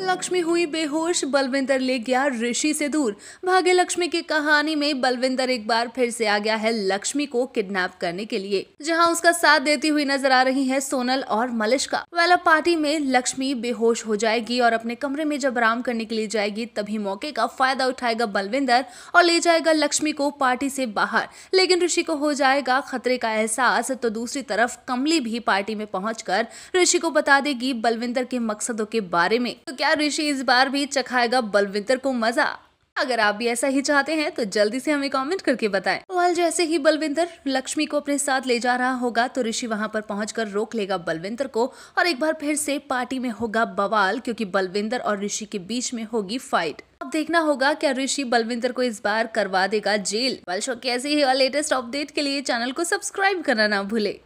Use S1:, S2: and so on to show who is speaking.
S1: लक्ष्मी हुई बेहोश बलविंदर ले गया ऋषि से दूर भाग्य लक्ष्मी की कहानी में बलविंदर एक बार फिर से आ गया है लक्ष्मी को किडनैप करने के लिए जहां उसका साथ देती हुई नजर आ रही है सोनल और मलिश्का वाला पार्टी में लक्ष्मी बेहोश हो जाएगी और अपने कमरे में जब आराम करने के लिए जाएगी तभी मौके का फायदा उठाएगा बलविंदर और ले जाएगा लक्ष्मी को पार्टी से बाहर लेकिन ऋषि को हो जाएगा खतरे का एहसास तो दूसरी तरफ कमली भी पार्टी में पहुंचकर ऋषि को बता देगी बलविंदर के मकसदों के बारे में तो क्या क्या ऋषि इस बार भी चखाएगा बलविंदर को मजा अगर आप भी ऐसा ही चाहते हैं तो जल्दी से हमें कमेंट करके बताएं। वाल जैसे ही बलविंदर लक्ष्मी को अपने साथ ले जा रहा होगा तो ऋषि वहां पर पहुंचकर रोक लेगा बलविंदर को और एक बार फिर से पार्टी में होगा बवाल क्योंकि बलविंदर और ऋषि के बीच में होगी फाइट अब देखना होगा क्या ऋषि बलविंदर को इस बार करवा देगा जेल बल शो कैसे ही लेटेस्ट अपडेट के लिए चैनल को सब्सक्राइब करना ना भूले